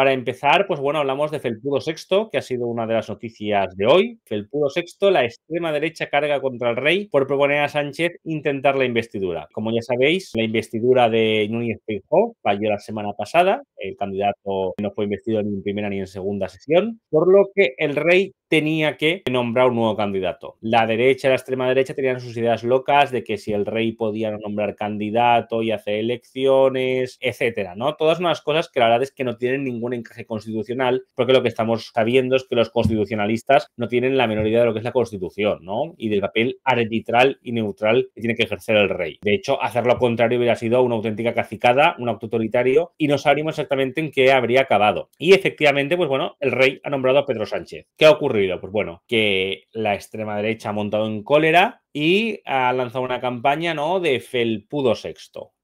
para empezar, pues bueno, hablamos de Felpudo VI, que ha sido una de las noticias de hoy. Felpudo VI, la extrema derecha carga contra el rey por proponer a Sánchez intentar la investidura. Como ya sabéis, la investidura de Núñez Peijo falló la semana pasada. El candidato no fue investido ni en primera ni en segunda sesión, por lo que el rey tenía que nombrar un nuevo candidato. La derecha, la extrema derecha tenían sus ideas locas de que si el rey podía nombrar candidato y hacer elecciones, etcétera, ¿no? Todas unas cosas que la verdad es que no tienen ningún encaje constitucional, porque lo que estamos sabiendo es que los constitucionalistas no tienen la menor idea de lo que es la constitución, ¿no? Y del papel arbitral y neutral que tiene que ejercer el rey. De hecho, hacer lo contrario hubiera sido una auténtica cacicada, un autoritario, y no sabríamos exactamente en qué habría acabado. Y efectivamente, pues bueno, el rey ha nombrado a Pedro Sánchez. ¿Qué ha ocurrido? Pues bueno, que la extrema derecha ha montado en cólera y ha lanzado una campaña ¿no? de Felpudo VI,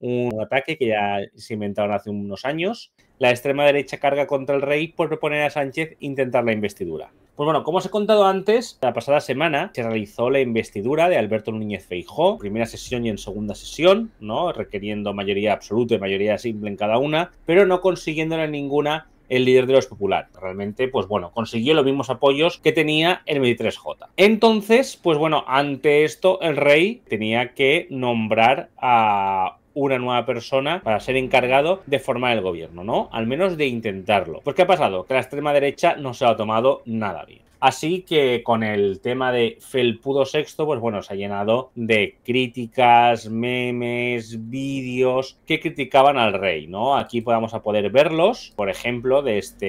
un ataque que ya se inventaron hace unos años. La extrema derecha carga contra el rey por proponer a Sánchez intentar la investidura. Pues bueno, como os he contado antes, la pasada semana se realizó la investidura de Alberto Núñez Feijó, primera sesión y en segunda sesión, ¿no? Requiriendo mayoría absoluta y mayoría simple en cada una, pero no consiguiéndola en ninguna el líder de los populares. Realmente, pues bueno, consiguió los mismos apoyos que tenía el 23J. Entonces, pues bueno, ante esto el rey tenía que nombrar a una nueva persona para ser encargado de formar el gobierno, ¿no? Al menos de intentarlo. Pues ¿qué ha pasado? Que la extrema derecha no se ha tomado nada bien. Así que con el tema de Felpudo VI, pues bueno, se ha llenado de críticas, memes, vídeos que criticaban al rey, ¿no? Aquí podamos a poder verlos, por ejemplo, de, este,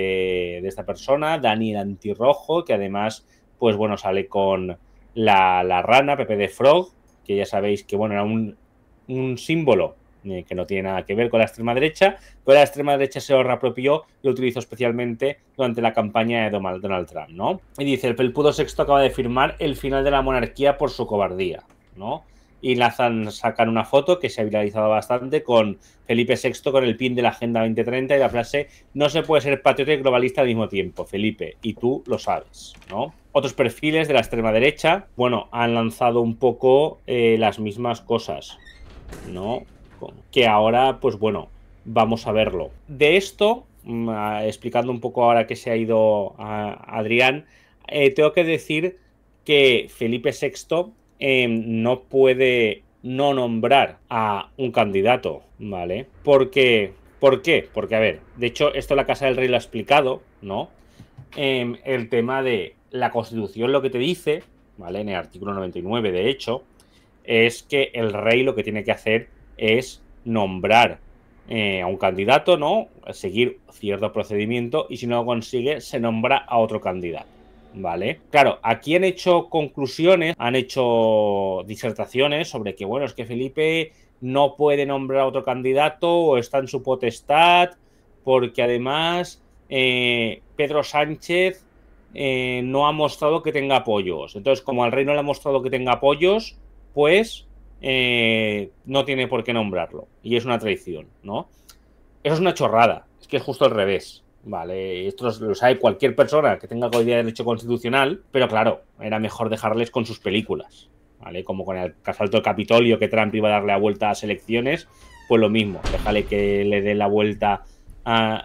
de esta persona, Daniel Antirrojo, que además, pues bueno, sale con la, rana, Pepe de Frog, que ya sabéis que, bueno, era un, un símbolo que no tiene nada que ver con la extrema derecha, pero la extrema derecha se lo reapropió y lo utilizó especialmente durante la campaña de Donald Trump, ¿no? Y dice, el pelpudo sexto acaba de firmar el final de la monarquía por su cobardía, ¿no? Y lanzan, sacan una foto que se ha viralizado bastante con Felipe VI con el pin de la Agenda 2030 y la frase, no se puede ser patriota y globalista al mismo tiempo, Felipe, y tú lo sabes, ¿no? Otros perfiles de la extrema derecha, bueno, han lanzado un poco eh, las mismas cosas, ¿no? que ahora, pues bueno, vamos a verlo. De esto, mm, explicando un poco ahora que se ha ido a Adrián, eh, tengo que decir que Felipe VI em, no puede no nombrar a un candidato, ¿vale? Porque, ¿por qué? Porque, a ver, de hecho, esto la Casa del Rey lo ha explicado, ¿no? Em, el tema de la Constitución lo que te dice, ¿vale? En el artículo 99, de hecho, es que el rey lo que tiene que hacer es nombrar eh, a un candidato, ¿no? Seguir cierto procedimiento y si no lo consigue, se nombra a otro candidato. ¿Vale? Claro, aquí han hecho conclusiones, han hecho disertaciones sobre que, bueno, es que Felipe no puede nombrar a otro candidato o está en su potestad, porque además eh, Pedro Sánchez eh, no ha mostrado que tenga apoyos. Entonces, como al rey no le ha mostrado que tenga apoyos, pues eh, no tiene por qué nombrarlo y es una traición, ¿no? Eso es una chorrada, es que es justo al revés, ¿vale? Esto lo sabe cualquier persona que tenga idea de derecho constitucional, pero claro, era mejor dejarles con sus películas, ¿vale? Como con el asalto al Capitolio que Trump iba a darle la vuelta a las elecciones, pues lo mismo, déjale que le dé la vuelta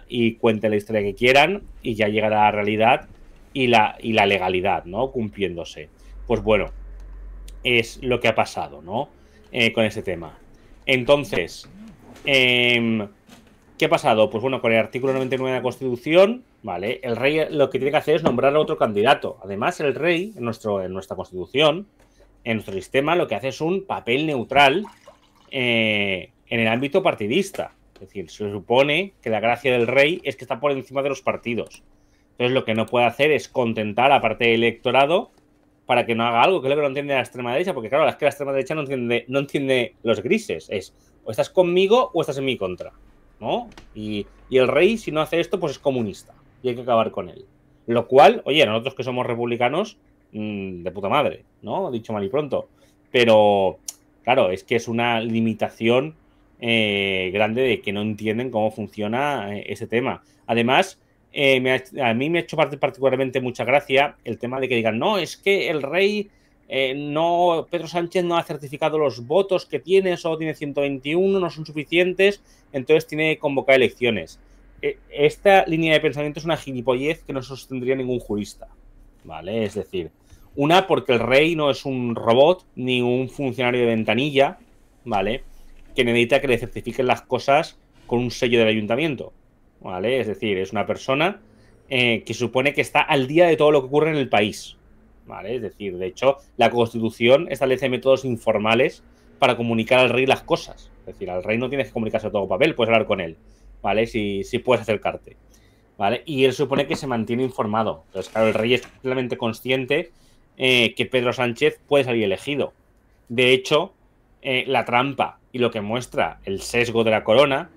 y cuente la historia que quieran y ya llegará la realidad y la, y la legalidad, ¿no? Cumpliéndose. Pues bueno, es lo que ha pasado, ¿no? Eh, con ese tema. Entonces, em, ¿qué ha pasado? Pues bueno, con el artículo 99 de la Constitución, ¿vale? El rey lo que tiene que hacer es nombrar a otro candidato. Además, el rey, en, nuestro, en nuestra Constitución, en nuestro sistema, lo que hace es un papel neutral eh, en el ámbito partidista. Es decir, se supone que la gracia del rey es que está por encima de los partidos. Entonces, lo que no puede hacer es contentar a parte del electorado para que no haga algo, que le lo no entiende la extrema derecha, porque claro, es que la extrema derecha no entiende, no entiende los grises, es o estás conmigo o estás en mi contra, ¿no? Y, el rey, si no hace esto, pues es comunista y hay que acabar con él. Lo cual, oye, nosotros que somos republicanos, mm, de puta madre, ¿no? Dicho mal y pronto. Pero, claro, es que es una limitación eh, grande de que no entienden cómo funciona eh, ese tema. Además, eh, a mí me ha hecho particularmente mucha gracia el tema de que digan, no, es que el rey, eh, no, Pedro Sánchez no ha certificado los votos que tiene, solo tiene 121, no son suficientes, entonces tiene que convocar elecciones. E, esta línea de pensamiento es una gilipollez que no sostendría ningún jurista, ¿vale? Es decir, una, porque el rey no es un robot ni un funcionario de ventanilla, ¿vale? Que necesita que le certifiquen las cosas con un sello del ayuntamiento es decir, es una persona eh, que supone que está al día de todo lo que ocurre en el país, ¿vale? Es decir, de hecho, la Constitución establece métodos informales para comunicar al rey las cosas. Es decir, al rey no tienes que comunicarse a todo papel, puedes hablar con él, ¿vale? Si, si puedes acercarte, ¿vale? Y él supone que se mantiene informado. Entonces, claro, el rey es plenamente consciente eh, que Pedro Sánchez puede salir elegido. De hecho, eh, la trampa y lo que muestra el sesgo de la corona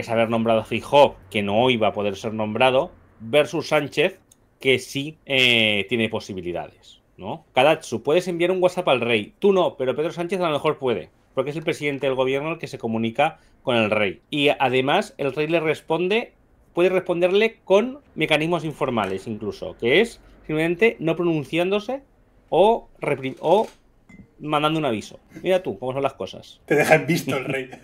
es haber nombrado a Fijó, que no iba a poder ser nombrado, versus Sánchez, que sí eh, tiene posibilidades. ¿no? Kadatsu, puedes enviar un WhatsApp al rey. Tú no, pero Pedro Sánchez a lo mejor puede, porque es el presidente del gobierno el que se comunica con el rey. Y además, el rey le responde, puede responderle con mecanismos informales, incluso, que es simplemente no pronunciándose o, o mandando un aviso. Mira tú, cómo son las cosas. Te dejan visto el rey.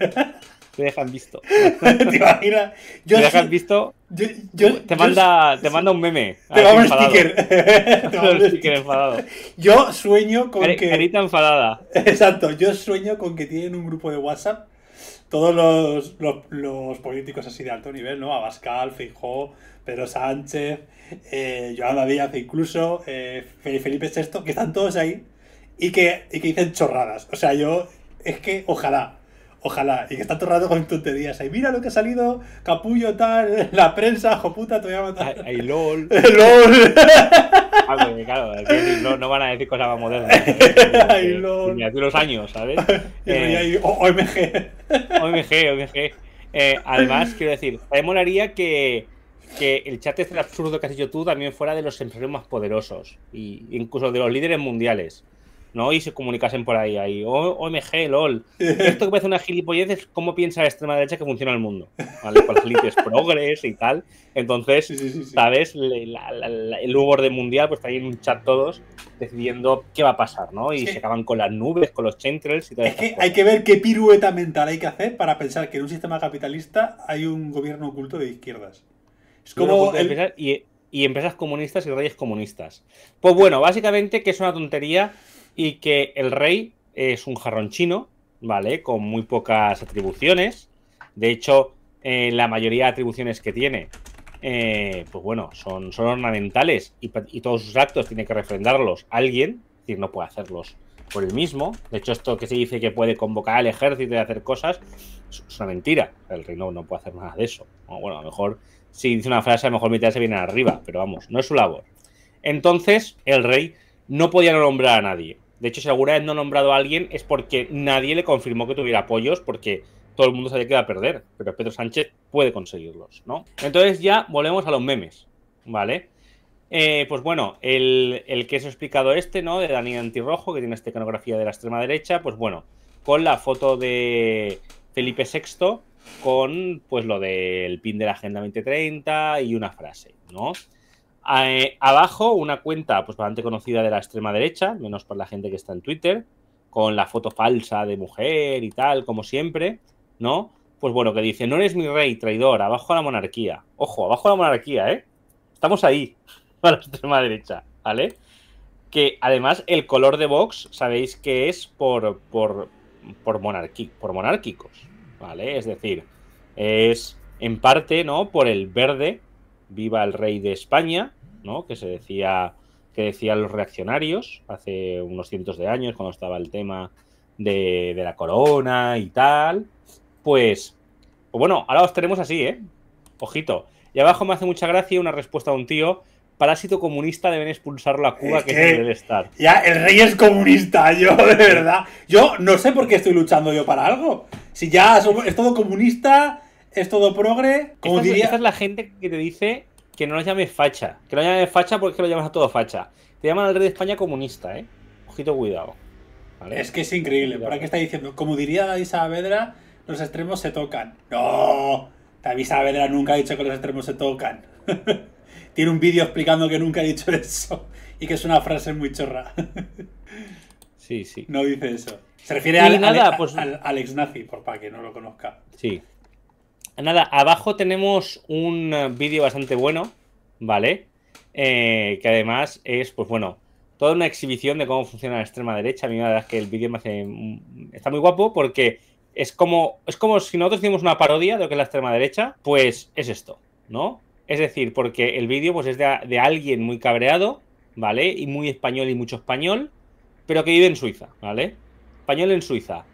te dejan visto. ¿Te imaginas? te dejan visto. te, manda, te un meme. Te va un sticker. te un sticker enfadado. Yo sueño con que. Carita enfadada. Exacto. Yo sueño con que tienen un grupo de WhatsApp. Todos los, políticos así de alto nivel, ¿no? Abascal, fijó Pedro Sánchez, eh, Joana Díaz, incluso eh, Felipe VI, que están todos ahí y que, y que dicen chorradas. O sea, yo. Es que ojalá Ojalá, y que está atorrado con tonterías. Ahí, mira lo que ha salido, capullo tal, la prensa, joputa, te voy a matar. Ay, LOL. LOL. Ah, pues, claro, no, van a decir cosas más modernas. ay, eh, eh, LOL. Ni hace unos años, ¿sabes? y ahí, eh, OMG. OMG, OMG. además, quiero decir, me que, que el chat este absurdo que has dicho tú también fuera de los empresarios más poderosos. Y incluso de los líderes mundiales. Y se comunicasen por ahí, ahí, OMG, LOL. Esto que parece una gilipollez es cómo piensa la extrema derecha que funciona el mundo, ¿vale? Con es progres y tal. Entonces, ¿sabes? el humor de mundial, pues está ahí en un chat todos decidiendo qué va a pasar, ¿no? Y se acaban con las nubes, con los chemtrails y tal. hay que ver qué pirueta mental hay que hacer para pensar que en un sistema capitalista hay un gobierno oculto de izquierdas. Es como... y empresas comunistas y reyes comunistas. Pues bueno, básicamente que es una tontería y que el rey es un jarrón chino, ¿vale? Con muy pocas atribuciones. De hecho, eh, la mayoría de atribuciones que tiene, eh, pues bueno, son, ornamentales y, todos sus actos tiene que refrendarlos alguien, es decir, no puede hacerlos por el mismo. De hecho, esto que se dice que puede convocar al ejército y hacer cosas, es, una mentira. El rey no, puede hacer nada de eso. Bueno, a lo mejor si dice una frase, a lo mejor mitad se viene arriba, pero vamos, no es su labor. Entonces, el rey no podía nombrar a nadie. De hecho, si alguna no nombrado a alguien es porque nadie le confirmó que tuviera apoyos, porque todo el mundo sabía que iba a perder, pero Pedro Sánchez puede conseguirlos, ¿no? Entonces ya volvemos a los memes, ¿vale? Eh, pues bueno, el, que que he explicado este, ¿no? De Daniel Antirrojo, que tiene esta iconografía de la extrema derecha, pues bueno, con la foto de Felipe VI, con pues lo del pin de la Agenda 2030 y una frase, ¿no? Eh, abajo una cuenta pues bastante conocida de la extrema derecha, menos por la gente que está en Twitter, con la foto falsa de mujer y tal, como siempre, ¿no? Pues bueno, que dice, no eres mi rey, traidor, abajo a la monarquía. Ojo, abajo a la monarquía, ¿eh? Estamos ahí, para la extrema derecha, ¿vale? Que además el color de Vox, sabéis que es por, por, por monárquicos, ¿vale? Es decir, es en parte, ¿no? Por el verde viva el rey de España, ¿no? Que se decía que decían los reaccionarios hace unos cientos de años, cuando estaba el tema de, la corona y tal. Pues, pues, bueno, ahora os tenemos así, ¿eh? Ojito. Y abajo me hace mucha gracia una respuesta de un tío. Parásito comunista deben expulsarlo a Cuba, que, que debe estar. Ya, el rey es comunista, yo, de verdad. Yo no sé por qué estoy luchando yo para algo. Si ya es todo comunista, es todo progre. Como esta, es la gente que te dice que no lo llames facha. Que lo llames facha porque es que lo llamas a todo facha. Te llaman al rey de España comunista, ¿eh? Ojito, cuidado. Es que es increíble. por aquí qué está diciendo? Como diría Saavedra, los extremos se tocan. ¡No! David Saavedra nunca ha dicho que los extremos se tocan. Tiene un vídeo explicando que nunca ha dicho eso y que es una frase muy chorra. sí, sí. No dice eso. Se refiere pues- al, Alex Nazi, por para que no lo conozca. Sí. Nada, abajo tenemos un eh, vídeo bastante bueno, ¿vale? Eh, que además es, pues bueno, toda una exhibición de cómo funciona la extrema derecha. A mí la verdad que el vídeo me hace... está muy guapo porque es como, es como si nosotros hicimos una parodia de lo que es la extrema derecha, pues es esto, ¿no? Es decir, porque el vídeo pues, es de, alguien muy cabreado, ¿vale? Y muy español y mucho español, pero que vive en Suiza, ¿vale? Español en Suiza.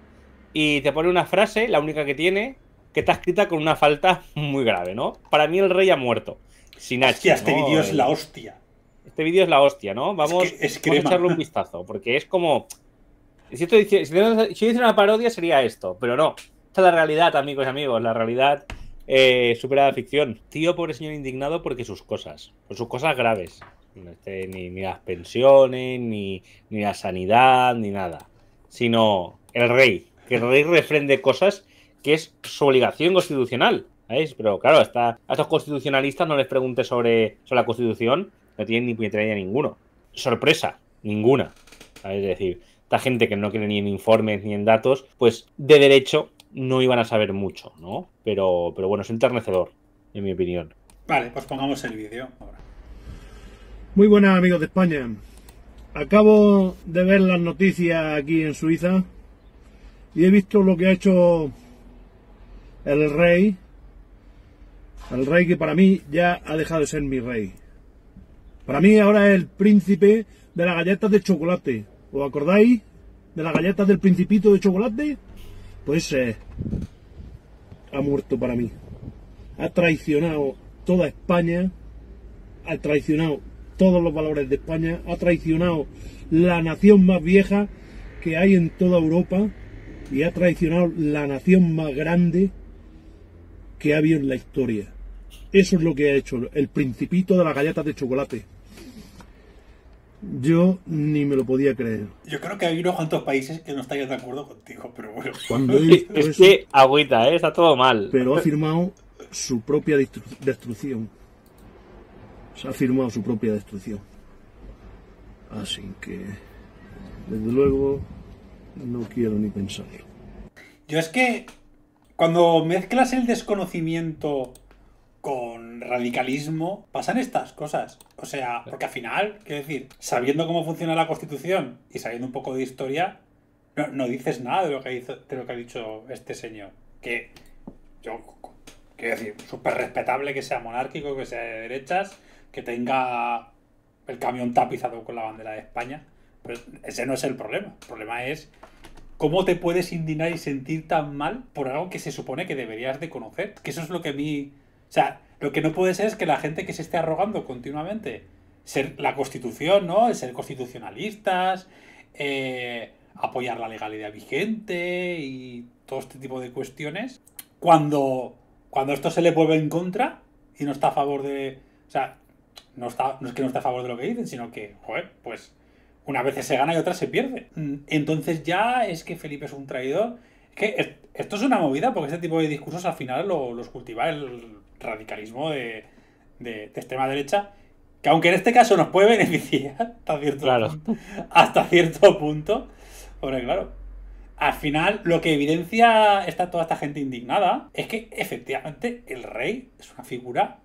Y te pone una frase, la única que tiene, que está escrita con una falta muy grave, ¿no? Para mí el rey ha muerto. Sin este vídeo es la hostia. Este vídeo es la hostia, ¿no? Vamos, a echarle un vistazo, porque es como. Si, esto si, una parodia sería esto, pero no. Esta es la realidad, amigos y amigos. La realidad superada eh, supera la ficción. Tío, pobre señor indignado porque sus cosas, por sus cosas graves. Este, ni, ni, las pensiones, ni, ni la sanidad, ni nada. Sino el rey. Que el rey refrende cosas que es su obligación constitucional. Pero claro, a estos constitucionalistas no les pregunte sobre, la constitución, no tienen ni puñetera ninguno. Sorpresa, ninguna. Es decir, esta gente que no quiere ni en informes ni en datos, pues de derecho no iban a saber mucho, ¿no? Pero, pero bueno, es enternecedor, en mi opinión. Vale, pues pongamos el vídeo ahora. Muy buenas amigos de España. Acabo de ver las noticias aquí en Suiza y he visto lo que ha hecho el rey, el rey que para mí ya ha dejado de ser mi rey. Para mí ahora es el príncipe de las galletas de chocolate. ¿Os acordáis de las galletas del principito de chocolate? Pues eh, ha muerto para mí. Ha traicionado toda España, ha traicionado todos los valores de España, ha traicionado la nación más vieja que hay en toda Europa y ha traicionado la nación más grande que ha habido en la historia. Eso es lo que ha hecho el principito de las galletas de chocolate. Yo ni me lo podía creer. Yo creo que hay unos cuantos países que no estarían de acuerdo contigo, pero bueno. es que agüita, ¿eh? está todo mal. Pero ha firmado su propia destrucción. Se ha firmado su propia destrucción. Así que, desde luego, no quiero ni pensarlo. Yo es que cuando mezclas el desconocimiento con radicalismo, pasan estas cosas. O sea, porque al final, quiero decir, sabiendo cómo funciona la Constitución y sabiendo un poco de historia, no, dices nada de lo, que de lo que ha dicho este señor. Que yo quiero decir, súper respetable que sea monárquico, que sea de derechas, que tenga el camión tapizado con la bandera de España. Pero ese no es el problema. El problema es ¿Cómo te puedes indignar y sentir tan mal por algo que se supone que deberías de conocer? Que eso es lo que a mí... O sea, lo que no puede ser es que la gente que se esté arrogando continuamente ser la constitución, ¿no? El ser constitucionalistas, eh, apoyar la legalidad vigente y todo este tipo de cuestiones. Cuando, cuando esto se le vuelve en contra y no está a favor de... O sea, no, está, no es que no está a favor de lo que dicen, sino que, joder, pues una vez se gana y otra se pierde. Mm. Entonces ya es que Felipe es un traidor. que esto es una movida porque este tipo de discursos al final lo, los cultiva el radicalismo de, extrema derecha. Que aunque en este caso nos puede beneficiar hasta cierto punto, hasta cierto punto, claro, al final lo que evidencia está toda esta gente indignada es que efectivamente el rey es una figura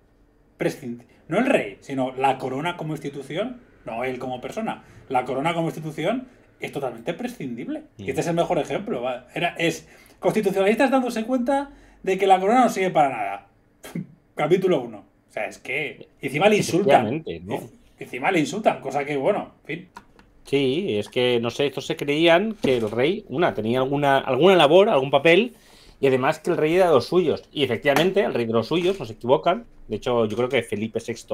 prescindible. No el rey, sino la corona como institución, no él como persona, la corona como institución es totalmente prescindible. Mm. Y este es el mejor ejemplo. Era, es constitucionalistas dándose cuenta de que la corona no sirve para nada. Capítulo 1. O sea, es que. Encima le insultan. Encima le insultan, cosa que, bueno, fin. Sí, es que, no sé, estos se creían que el rey, una, tenía alguna, alguna labor, algún papel, y además que el rey era de los suyos. Y efectivamente, el rey de los suyos, no se equivocan. De hecho, yo creo que Felipe VI es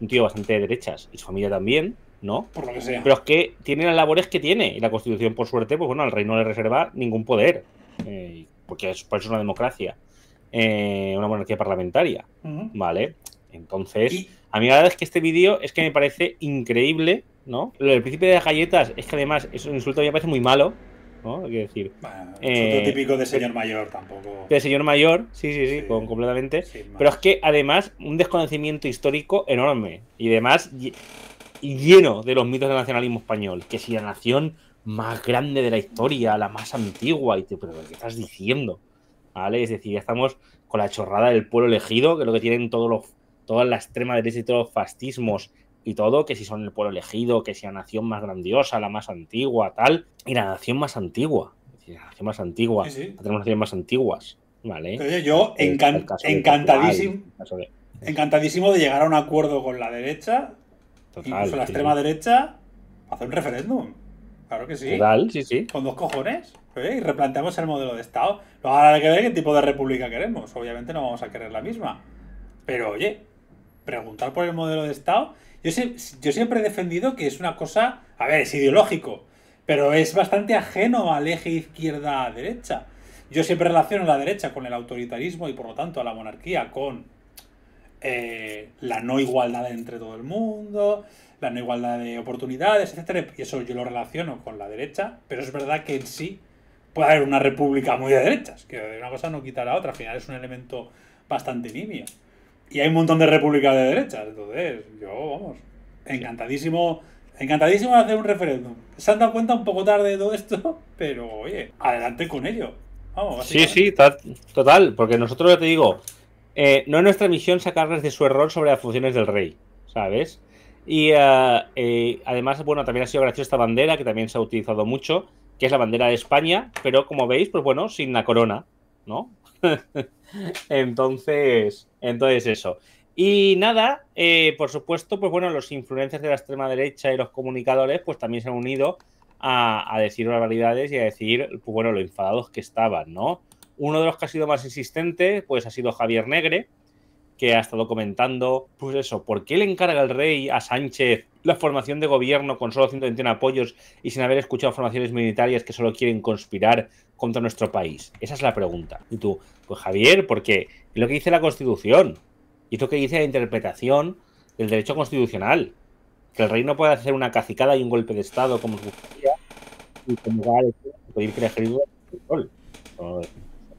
un tío bastante de derechas, y su familia también. ¿no? Por que Pero es que tiene las labores que tiene. Y la Constitución, por suerte, pues bueno, al rey no le reserva ningún poder. Eh, porque es, por pues una democracia. Eh, una monarquía parlamentaria. ¿Vale? Entonces, a mí la verdad es que este vídeo es que me parece increíble, ¿no? Lo del príncipe de las galletas es que además es un insulto que me parece muy malo. ¿no? Hay que decir. Eh, típico de señor mayor tampoco. De señor mayor, sí, sí, sí, completamente. Pero es que además un desconocimiento histórico enorme. Y además lleno de los mitos del nacionalismo español, que si la nación más grande de la historia, la más antigua, y te, ¿qué estás diciendo? ¿Vale? Es decir, ya estamos con la chorrada del pueblo elegido, que es lo que tienen todos los, toda la extrema derecha y todos los fascismos y todo, que si son el pueblo elegido, que si la nación más grandiosa, la más antigua, tal, y la nación más antigua, la nación más antigua, tenemos naciones más antiguas, ¿vale? yo encantadísimo, encantadísimo de llegar a un acuerdo con la derecha Total, la extrema derecha hace un referéndum. Claro que sí. sí, sí. Con dos cojones. Y replanteamos el modelo de Estado. Luego ahora que ver qué tipo de república queremos. Obviamente no vamos a querer la misma. Pero oye, preguntar por el modelo de Estado. Yo, yo siempre he defendido que es una cosa. A ver, es ideológico. Pero es bastante ajeno al eje izquierda-derecha. Yo siempre relaciono la derecha con el autoritarismo y por lo tanto a la monarquía con eh, la no igualdad entre todo el mundo, la no igualdad de oportunidades, etc. y eso yo lo relaciono con la derecha, pero es verdad que en sí puede haber una república muy de derechas, que de una cosa no quita la otra, al final es un elemento bastante nimio. Y hay un montón de repúblicas de derechas, entonces yo, vamos, encantadísimo, encantadísimo de hacer un referéndum. Se han dado cuenta un poco tarde de todo esto, pero oye, adelante con ello. sí, sí, total, porque nosotros ya te digo, eh, no es nuestra misión sacarles de su error sobre las funciones del rey, ¿sabes? Y eh, eh, además, bueno, también ha sido graciosa esta bandera que también se ha utilizado mucho, que es la bandera de España, pero como veis, pues bueno, sin la corona, ¿no? entonces, entonces eso. Y nada, por supuesto, pues bueno, los influencers de la extrema derecha y los comunicadores, pues también se han unido a, a decir barbaridades y a decir, pues bueno, lo enfadados que estaban, ¿no? Uno de los que ha sido más insistente, pues ha sido Javier Negre, que ha estado comentando, pues eso, ¿por qué le encarga el rey a Sánchez la formación de gobierno con solo 121 apoyos y sin haber escuchado formaciones militares que solo quieren conspirar contra nuestro país? Esa es la pregunta. Y tú, pues Javier, porque es lo que dice la Constitución y es lo que dice la interpretación del derecho constitucional, que el rey no puede hacer una cacicada y un golpe de Estado como se y como va a el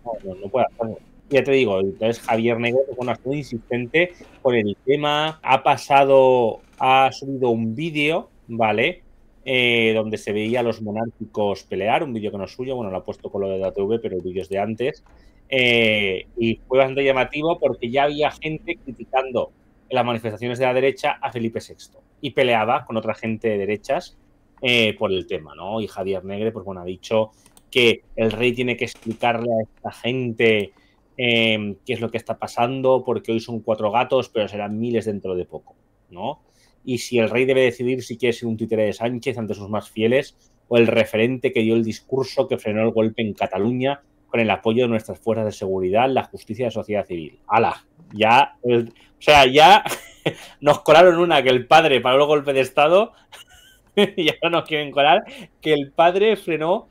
no, no hacerlo ya te digo, entonces Javier Negro es un muy insistente por el tema, ha pasado, ha subido un vídeo, ¿vale? Eh, donde se veía a los monárquicos pelear, un vídeo que no es suyo, bueno, lo ha puesto con lo de la TV, pero el vídeo es de antes, eh, y fue bastante llamativo porque ya había gente criticando las manifestaciones de la derecha a Felipe VI y peleaba con otra gente de derechas eh, por el tema, ¿no? Y Javier Negre, pues bueno, ha dicho que el rey tiene que explicarle a esta gente em, qué es lo que está pasando, porque hoy son cuatro gatos, pero serán miles dentro de poco, ¿no? Y si el rey debe decidir si quiere ser un títere de Sánchez ante sus más fieles o el referente que dio el discurso que frenó el golpe en Cataluña con el apoyo de nuestras fuerzas de seguridad, la justicia y la sociedad civil. ¡Hala! Ya, eh, o sea, ya nos colaron una que el padre paró el golpe de Estado y ahora nos quieren colar que el padre frenó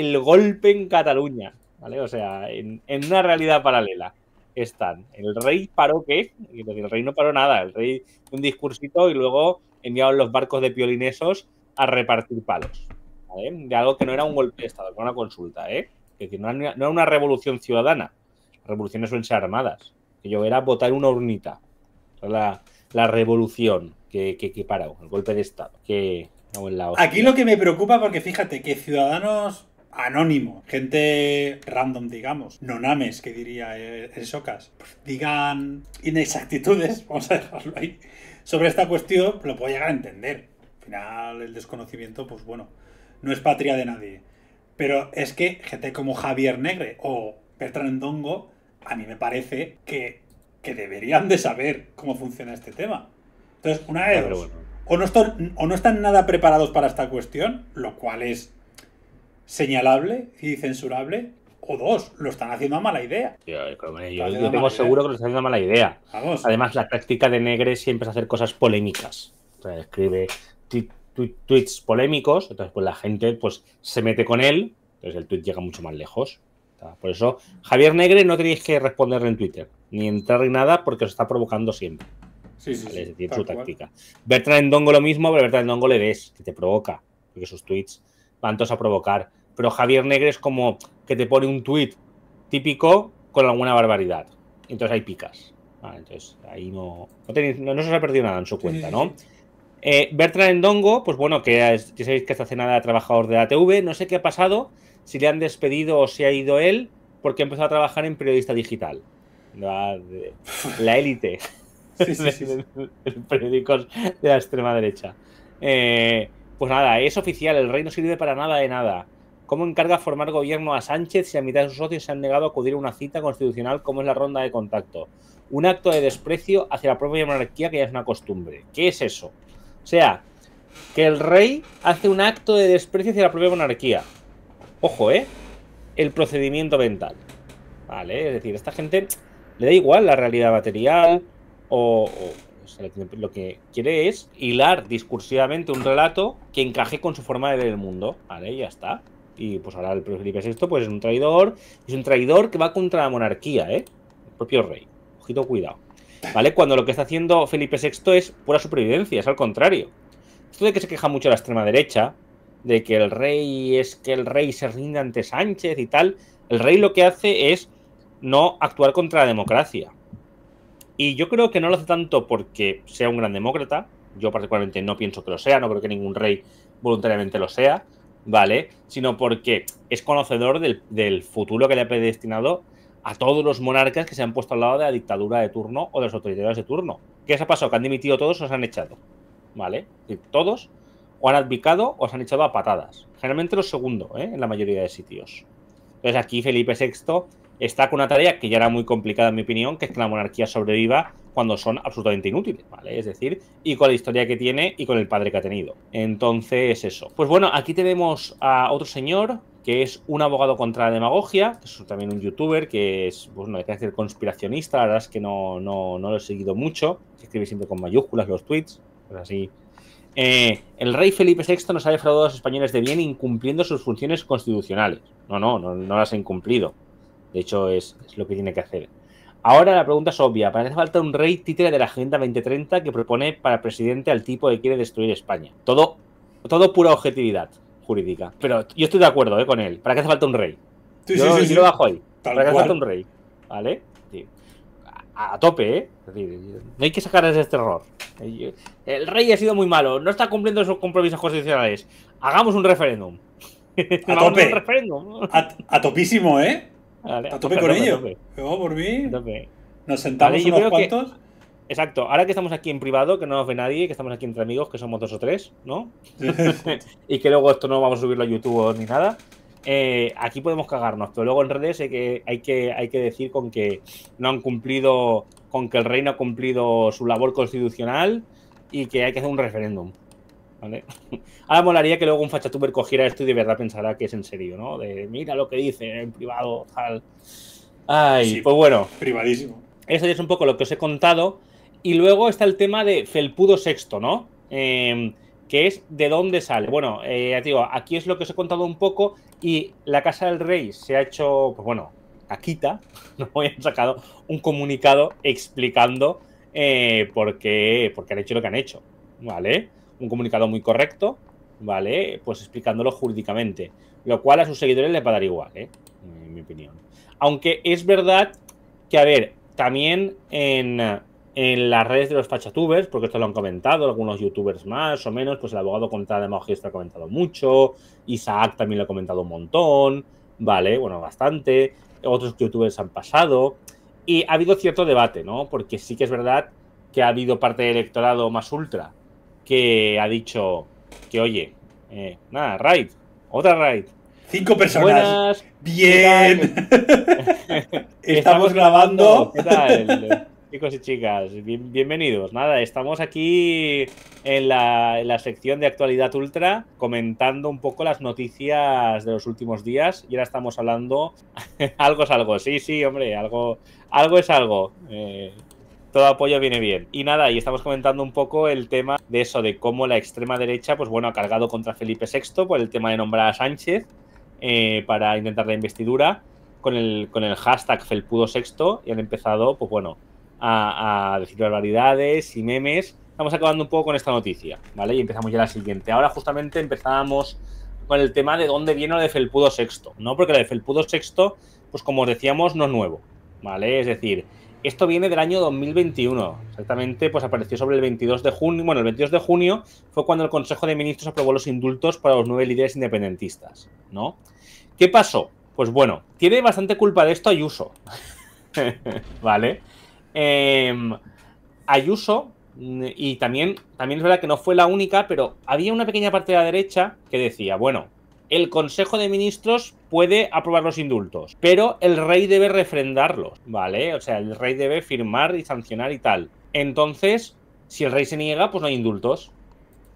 el golpe en Cataluña, ¿vale? O sea, en, una realidad paralela están. El rey paró qué? El rey no paró nada. El rey un discursito y luego enviaron los barcos de piolinesos a repartir palos. De algo que no era un golpe de Estado, era una consulta, ¿eh? Que no era, una revolución ciudadana. Revoluciones suelen ser armadas. Que yo era votar una urnita. La, revolución que, paró, el golpe de Estado. Aquí lo que me preocupa, porque fíjate que Ciudadanos anónimo, gente random, digamos, nonames, que diría eh, el Socas, pues digan inexactitudes, vamos a dejarlo ahí, sobre esta cuestión, lo puedo llegar a entender. Al final, el desconocimiento, pues bueno, no es patria de nadie. Pero es que gente como Javier Negre o Bertrand Dongo, a mí me parece que, deberían de saber cómo funciona este tema. Entonces, una de O no, o no están nada preparados para esta cuestión, lo cual es señalable y censurable, o dos, lo están haciendo a mala idea. Yo, tengo seguro que lo están haciendo a mala idea. Además, la táctica de Negre siempre es hacer cosas polémicas. escribe tweets polémicos, entonces pues la gente pues se mete con él, entonces el tweet llega mucho más lejos. Por eso, Javier Negre no tenéis que responderle en Twitter, ni entrar ni nada, porque os está provocando siempre. Sí, sí, es su táctica. Bertrand Dongo lo mismo, pero Bertrand Dongo le ves, que te provoca, porque sus tweets todos a provocar. Pero Javier Negre es como que te pone un tuit típico con alguna barbaridad. Entonces hay picas. Ah, entonces ahí no, no, se os ha perdido nada en su cuenta, ¿no? Eh, Bertrand Endongo, pues bueno, que ya sabéis que esta cenada era trabajador de la TV, no sé qué ha pasado, si le han despedido o si ha ido él, porque ha empezado a trabajar en periodista digital. La élite. Sí, sí, periódicos de la extrema derecha. Eh, pues nada, es oficial, el rey no sirve para nada de nada. ¿Cómo encarga formar gobierno a Sánchez si a mitad de sus socios se han negado a acudir a una cita constitucional como es la ronda de contacto? Un acto de desprecio hacia la propia monarquía que ya es una costumbre. ¿Qué es eso? O sea, que el rey hace un acto de desprecio hacia la propia monarquía. Ojo, ¿eh? El procedimiento mental. Vale, es decir, esta gente le da igual la realidad material o lo que quiere es hilar discursivamente un relato que encaje con su forma de ver el mundo. Vale, ya está. Y pues ahora el propio Felipe VI pues, es un traidor. Es un traidor que va contra la monarquía, ¿eh? El propio rey. Ojito, cuidado. ¿Vale? Cuando lo que está haciendo Felipe VI es pura supervivencia, es al contrario. Esto de que se queja mucho la extrema derecha, de que el rey es que el rey se rinde ante Sánchez y tal, el rey lo que hace es no actuar contra la democracia. Y yo creo que no lo hace tanto porque sea un gran demócrata. Yo particularmente no pienso que lo sea, no creo que ningún rey voluntariamente lo sea, ¿vale? Sino porque es conocedor del, futuro que le ha predestinado a todos los monarcas que se han puesto al lado de la dictadura de turno o de las autoridades de turno. ¿Qué les ha pasado? Que han dimitido todos o se han echado, ¿vale? todos o han abdicado o se han echado a patadas. Generalmente lo segundo, ¿eh? en la mayoría de sitios. Entonces aquí Felipe VI está con una tarea que ya era muy complicada en mi opinión, que es que la monarquía sobreviva cuando son absolutamente inútiles, ¿vale? Es decir, y con la historia que tiene y con el padre que ha tenido. Entonces, eso. Pues bueno, aquí tenemos a otro señor que es un abogado contra la demagogia, que es también un youtuber, que es bueno, pues, de carácter conspiracionista, la verdad es que no, no, no lo he seguido mucho, escribe siempre con mayúsculas los tweets, pues así eh, el rey Felipe VI nos ha defraudado a los españoles de bien incumpliendo sus funciones constitucionales. No, no, no, no las ha incumplido. De hecho, es, lo que tiene que hacer. Ahora la pregunta es obvia. Parece falta un rey títere de la Agenda 2030 que propone para presidente al tipo que quiere destruir España. Todo, todo pura objetividad jurídica. Pero yo estoy de acuerdo eh, con él. ¿Para qué hace falta un rey? Sí, sí, sí, lo bajo ahí. ¿Para qué hace falta un rey? ¿Vale? A, tope, ¿eh? no hay que sacar de este error. El rey ha sido muy malo. No está cumpliendo sus compromisos constitucionales. Hagamos un referéndum. A tope. a topísimo, ¿eh? Pues a tope con por mí. Nos sentamos unos cuantos. Exacto, ahora que estamos aquí en privado, que no nos ve nadie, que estamos aquí entre amigos, que somos dos o tres, ¿no? y que luego esto no vamos a subirlo a YouTube ni nada. Eh, aquí podemos cagarnos, pero luego en redes hay que, hay, que, hay que decir con que no han cumplido, con que el rey no ha cumplido su labor constitucional y que hay que hacer un referéndum. ¿Vale? Ahora molaría que luego un fachatuber cogiera esto y de verdad pensara que es en serio, ¿no? De mira lo que dice en privado, tal. Ay, pues bueno. Privadísimo. Eso ya es un poco lo que os he contado. Y luego está el tema de Felpudo VI, ¿no? Em, que es de dónde sale. Bueno, eh, digo, aquí es lo que os he contado un poco y la Casa del Rey se ha hecho, pues bueno, está, no han sacado un comunicado explicando eh, por, qué, por qué han hecho lo que han hecho, ¿vale? un comunicado muy correcto, ¿vale? Pues explicándolo jurídicamente, lo cual a sus seguidores les va a dar igual, ¿eh? En mi opinión. Aunque es verdad que, a ver, también en, las redes de los fachatubers, porque esto lo han comentado algunos youtubers más o menos, pues el abogado contra de Magistra ha comentado mucho, Isaac también lo ha comentado un montón, ¿vale? Bueno, bastante, otros youtubers han pasado, y ha habido cierto debate, ¿no? Porque sí que es verdad que ha habido parte del electorado más ultra que ha dicho que, oye, eh, nada, raid, otra raid. Cinco personas. Buenas, Bien. Estamos, grabando. ¿Qué tal? Chicos y chicas, bienvenidos. Nada, estamos aquí en la, sección de actualidad ultra comentando un poco las noticias de los últimos días y ahora estamos hablando... algo es algo, sí, sí, hombre, algo, algo es algo. Eh, todo apoyo viene bien. Y nada, y estamos comentando un poco el tema de eso, de cómo la extrema derecha, pues bueno, ha cargado contra Felipe VI por el tema de nombrar a Sánchez eh, para intentar la investidura con el, con el hashtag Felpudo VI y han empezado, pues bueno, a, decir barbaridades y memes. Estamos acabando un poco con esta noticia, ¿vale? Y empezamos ya la siguiente. Ahora justamente empezábamos con el tema de dónde viene lo de Felpudo VI, ¿no? Porque lo de Felpudo VI, pues como os decíamos, no es nuevo, ¿vale? Es decir, esto viene del año 2021, exactamente, pues apareció sobre el 22 de junio. Bueno, el 22 de junio fue cuando el Consejo de Ministros aprobó los indultos para los nueve líderes independentistas, ¿no? ¿Qué pasó? Pues bueno, tiene bastante culpa de esto Ayuso, ¿vale? Em, Ayuso, mm, y también, también es verdad que no fue la única, pero había una pequeña parte de la derecha que decía, bueno, el Consejo de Ministros puede aprobar los indultos, pero el rey debe refrendarlos, ¿vale? O sea, el rey debe firmar y sancionar y tal. Entonces, si el rey se niega, pues no hay indultos.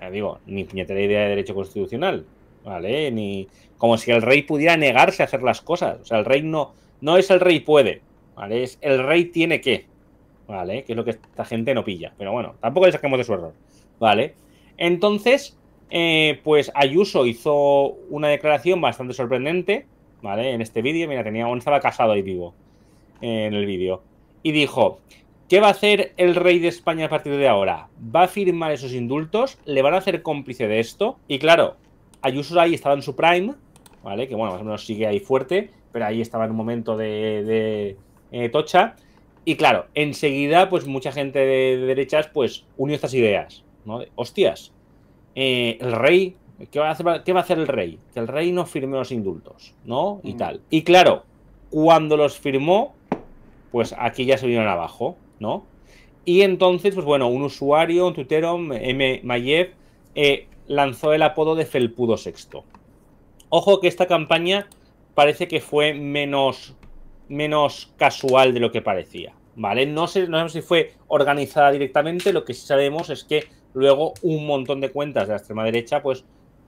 Eh, digo, ni puñetera idea de derecho constitucional, ¿vale? Ni como si el rey pudiera negarse a hacer las cosas. O sea, el rey no, no es el rey puede, ¿vale? Es el rey tiene que, ¿vale? Que es lo que esta gente no pilla. Pero bueno, tampoco le saquemos de su error, ¿vale? Entonces, eh, pues Ayuso hizo una declaración bastante sorprendente, ¿vale? En este vídeo, mira, tenía, aún estaba casado ahí vivo, eh, en el vídeo. Y dijo, ¿qué va a hacer el rey de España a partir de ahora? ¿Va a firmar esos indultos? ¿Le van a hacer cómplice de esto? Y claro, Ayuso ahí estaba en su prime, ¿vale? Que bueno, más o menos sigue ahí fuerte, pero ahí estaba en un momento de, eh, tocha. Y claro, enseguida, pues mucha gente de, de derechas, pues unió estas ideas, ¿no? Hostias, eh, el rey, ¿qué va, a hacer, el rey? Que el rey no firme los indultos, ¿no? Y mm. tal. Y claro, cuando los firmó, pues aquí ya se vinieron abajo, ¿no? Y entonces, pues bueno, un usuario, un tutero, M. Mayev, eh, lanzó el apodo de Felpudo VI. Ojo que esta campaña parece que fue menos, menos casual de lo que parecía, ¿vale? No, sé, no sabemos si fue organizada directamente, lo que sí sabemos es que Luego, un montón de cuentas de la extrema derecha, pues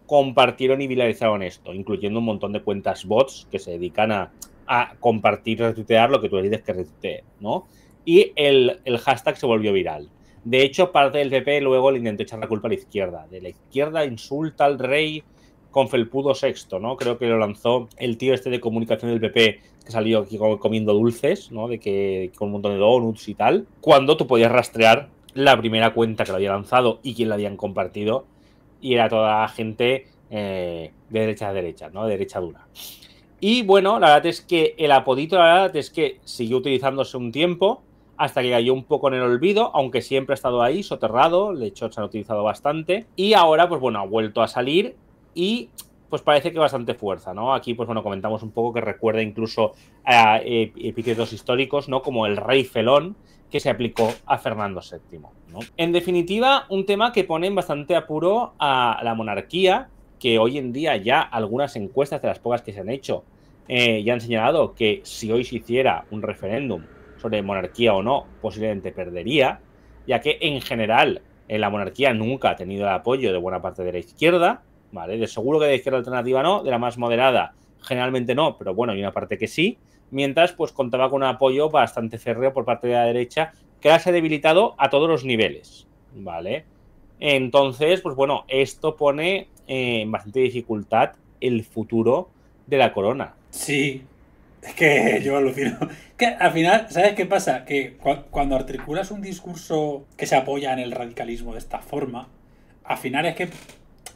compartieron y viralizaron esto, incluyendo un montón de cuentas bots que se dedican a, compartir compartir, retuitear lo que tú dices que retuitee, ¿no? Y el, hashtag se volvió viral. De hecho, parte del PP luego le intentó echar la culpa a la izquierda. De la izquierda insulta al rey con Felpudo sexto. ¿no? Creo que lo lanzó el tío este de comunicación del PP que salió aquí comiendo dulces, ¿no? De que con un montón de donuts y tal. Cuando tú podías rastrear la primera cuenta que lo había lanzado y quien la habían compartido, y era toda gente eh, de derecha a derecha, ¿no? De derecha dura. Y bueno, la verdad es que el apodito, la verdad es que siguió utilizándose un tiempo hasta que cayó un poco en el olvido, aunque siempre ha estado ahí, soterrado, de hecho se han utilizado bastante, y ahora pues bueno, ha vuelto a salir y pues parece que bastante fuerza, ¿no? Aquí, pues bueno, comentamos un poco que recuerda incluso a eh, epítetos históricos, ¿no? Como el rey felón que se aplicó a Fernando VII, ¿no? En definitiva, un tema que pone en bastante apuro a la monarquía, que hoy en día ya algunas encuestas de las pocas que se han hecho eh, ya han señalado que si hoy se hiciera un referéndum sobre monarquía o no, posiblemente perdería, ya que en general eh, la monarquía nunca ha tenido el apoyo de buena parte de la izquierda, ¿vale? De seguro que de izquierda alternativa no, de la más moderada generalmente no, pero bueno, hay una parte que sí, mientras pues contaba con un apoyo bastante férreo por parte de la derecha, que ahora se ha debilitado a todos los niveles, ¿vale? Entonces, pues bueno, esto pone en bastante dificultad el futuro de la corona. Sí, es que yo alucino. Que al final, ¿sabes qué pasa? Que cuando articulas un discurso que se apoya en el radicalismo de esta forma, al final es que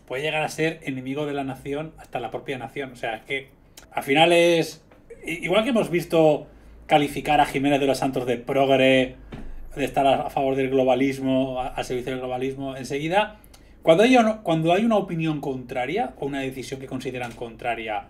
puede llegar a ser enemigo de la nación, hasta la propia nación. O sea, es que al final es. Igual que hemos visto calificar a Jiménez de los Santos de progre, de estar a favor del globalismo, al servicio del globalismo, enseguida, cuando hay, una, cuando hay una opinión contraria o una decisión que consideran contraria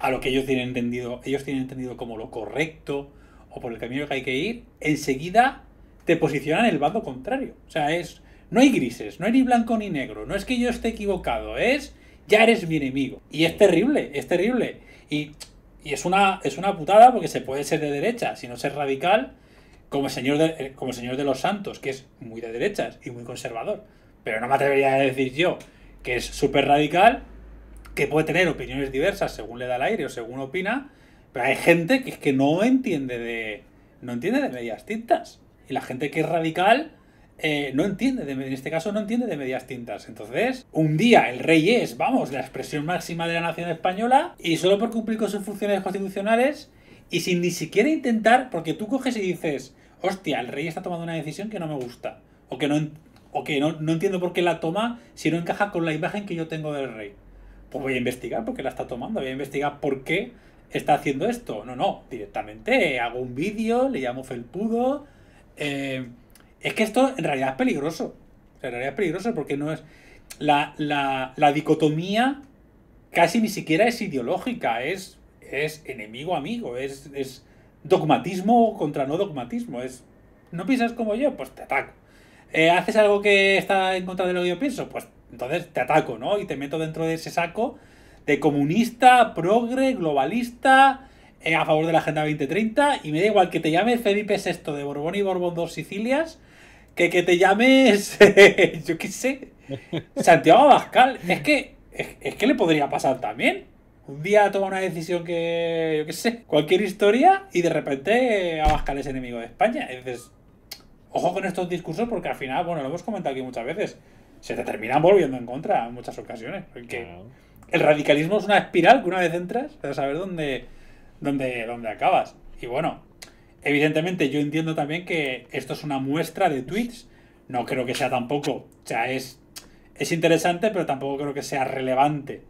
a lo que ellos tienen entendido, ellos tienen entendido como lo correcto o por el camino que hay que ir, enseguida te posicionan el bando contrario. O sea, es no hay grises, no hay ni blanco ni negro, no es que yo esté equivocado, es ya eres mi enemigo. Y es terrible, es terrible. Y, es, una, es una putada porque se puede ser de derecha, si no ser radical, como el señor de, eh, como el señor de los santos, que es muy de derechas y muy conservador. Pero no me atrevería a decir yo que es súper radical, que puede tener opiniones diversas según le da el aire o según opina, pero hay gente que es que no entiende de. no entiende de medias tintas. Y la gente que es radical eh, no entiende, de, en este caso no entiende de medias tintas. Entonces, un día el rey es, vamos, la expresión máxima de la nación española y solo por cumplir con sus funciones constitucionales y sin ni siquiera intentar, porque tú coges y dices, hostia, el rey está tomando una decisión que no me gusta o que no, que no, no entiendo por qué la toma si no encaja con la imagen que yo tengo del rey. Pues voy a investigar por qué la está tomando, voy a investigar por qué está haciendo esto. No, no, directamente hago un vídeo, le llamo felpudo. Eh, es que esto en realidad es peligroso. En realidad es peligroso porque no es. La, la, dicotomía casi ni siquiera es ideológica, es, es enemigo-amigo, es, dogmatismo contra no dogmatismo. Es, ¿No piensas como yo? Pues te ataco. Eh, ¿Haces algo que está en contra de lo que yo pienso? Pues entonces te ataco, ¿no? Y te meto dentro de ese saco de comunista, progre, globalista, eh, a favor de la Agenda 2030. Y me da igual que te llame Felipe VI de Borbón y Borbón dos Sicilias que, que te llames, yo qué sé, Santiago Abascal. Es que, es, que le podría pasar también. Un día toma una decisión que, yo qué sé, cualquier historia y de repente Abascal es enemigo de España. Entonces, ojo con estos discursos porque al final, bueno, lo hemos comentado aquí muchas veces, se te terminan volviendo en contra en muchas ocasiones. Porque el radicalismo es una espiral que una vez entras, vas a saber dónde, dónde, dónde acabas. Y bueno, evidentemente yo entiendo también que esto es una muestra de tweets. No creo que sea tampoco, o sea, es, es interesante, pero tampoco creo que sea relevante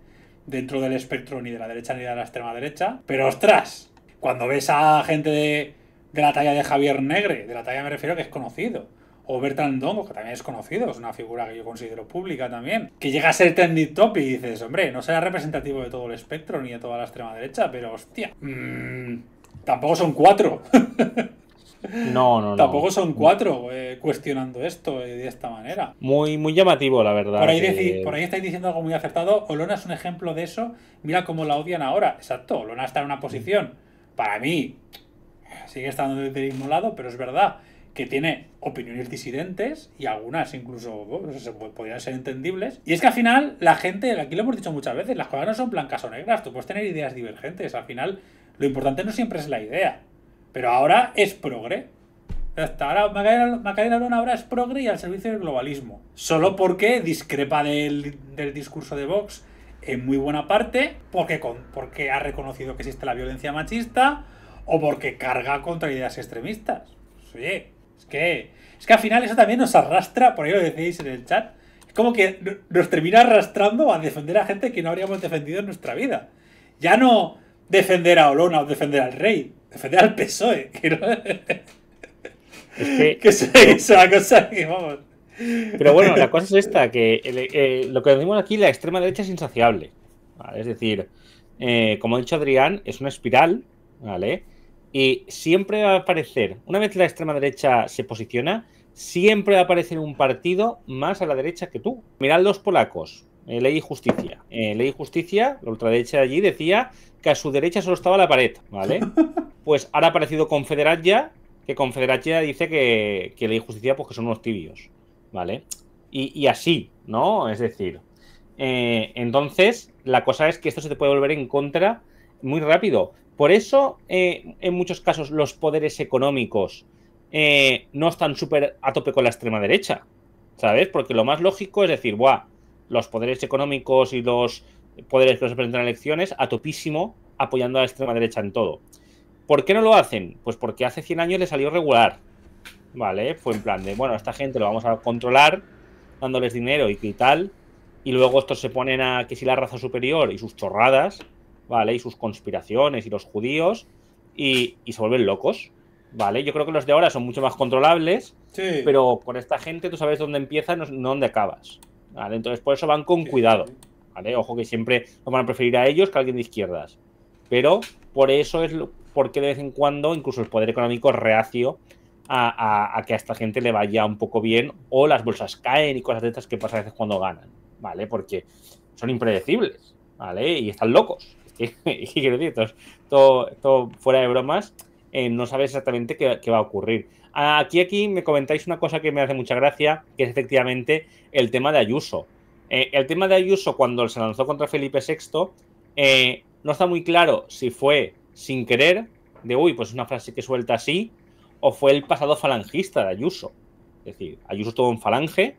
dentro del espectro ni de la derecha ni de la extrema derecha. Pero ostras, cuando ves a gente de, la talla de Javier Negre, de la talla me refiero que es conocido, o Bertrand Dongo, que también es conocido, es una figura que yo considero pública también, que llega a ser trending top y dices, hombre, no será representativo de todo el espectro ni de toda la extrema derecha, pero hostia. Mmm, tampoco son cuatro. No, no, no. Tampoco son cuatro eh, cuestionando esto eh, de esta manera. Muy, muy llamativo, la verdad. Por ahí, estáis diciendo algo muy acertado. Olona es un ejemplo de eso. Mira cómo la odian ahora. Exacto, Olona está en una posición, para mí, sigue estando del mismo lado, pero es verdad que tiene opiniones disidentes y algunas incluso podrían ser entendibles. Y es que al final la gente, aquí lo hemos dicho muchas veces, las cosas no son blancas o negras, tú puedes tener ideas divergentes, al final lo importante no siempre es la idea, pero ahora es progre. Hasta ahora Macarena, Macarena ahora es progre y al servicio del globalismo. Solo porque discrepa del, discurso de Vox en muy buena parte, porque, con, porque ha reconocido que existe la violencia machista o porque carga contra ideas extremistas. Pues oye, es que, es que al final eso también nos arrastra, por ahí lo decís en el chat, es como que nos termina arrastrando a defender a gente que no habríamos defendido en nuestra vida. Ya no, defender a Olona o defender al rey, defender al PSOE. Que Es que, cosa que vamos. Pero bueno, la cosa es esta, que eh, lo que decimos aquí, la extrema derecha es insaciable. Es decir, eh, como ha dicho Adrián, es una espiral, ¿vale? Y siempre va a aparecer, una vez la extrema derecha se posiciona, siempre va a aparecer un partido más a la derecha que tú. Mirad los polacos, eh, ley y Justicia. Eh, ley y Justicia, la ultraderecha allí, decía que a su derecha solo estaba la pared, ¿vale? Pues ahora ha aparecido Confederat ya, que Confederat ya dice que, que Ley y Justicia, pues que son unos tibios, ¿vale? Y, así, ¿no? Es decir, eh, entonces la cosa es que esto se te puede volver en contra muy rápido. Por eso, en muchos casos, los poderes económicos no están súper a tope con la extrema derecha, ¿sabes? Porque lo más lógico es decir, ¡buah! los poderes económicos y los poderes que se presentan elecciones a topísimo apoyando a la extrema derecha en todo. ¿Por qué no lo hacen? Pues porque hace 100 años le salió regular. ¿Vale? Fue en plan de, bueno, a esta gente lo vamos a controlar dándoles dinero y tal. Y luego estos se ponen a que si la raza superior y sus chorradas, ¿vale? Y sus conspiraciones y los judíos. Y, se vuelven locos. ¿Vale? Yo creo que los de ahora son mucho más controlables. Pero con esta gente tú sabes dónde empiezas, no dónde acabas. Entonces por eso van con cuidado, ¿vale? Ojo que siempre lo van a preferir a ellos que a alguien de izquierdas. Pero por eso es porque de vez en cuando incluso el poder económico es reacio a, que a esta gente le vaya un poco bien o las bolsas caen y cosas de estas que pasa a veces cuando ganan, ¿vale? Porque son impredecibles, ¿vale? Y están locos. Y quiero decir? Todo, todo, fuera de bromas, eh, no sabes exactamente qué va a ocurrir. Aquí, aquí me comentáis una cosa que me hace mucha gracia, que es efectivamente el tema de Ayuso. Eh, el tema de Ayuso, cuando se lanzó contra Felipe VI, eh, no está muy claro si fue sin querer, de uy, pues es una frase que suelta así, o fue el pasado falangista de Ayuso. Es decir, Ayuso estuvo un falange.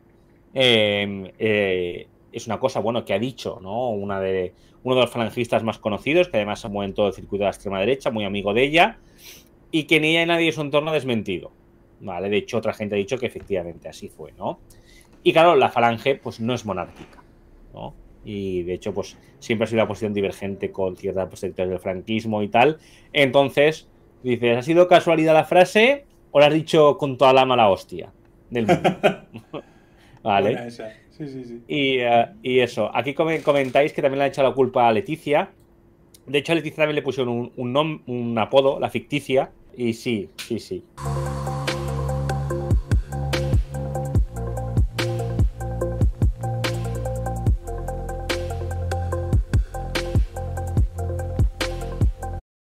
Em, eh, es una cosa, bueno, que ha dicho, ¿no? Una de, uno de los falangistas más conocidos, que además se mueve en todo el circuito de la extrema derecha, muy amigo de ella, y que ni ella ni nadie de su entorno ha desmentido. De hecho, otra gente ha dicho que efectivamente así fue, ¿no? Y claro, la falange, pues no es monárquica, ¿no? Y de hecho, pues siempre ha sido una posición divergente con ciertas pues, del franquismo y tal. Entonces, dices, ¿ha sido casualidad la frase o la has dicho con toda la mala hostia del mundo? vale. Eh, y, eso, aquí comentáis que también le han echado la culpa a Leticia. De hecho, a Leticia también le pusieron un, un apodo, la ficticia. Y sí, sí, sí.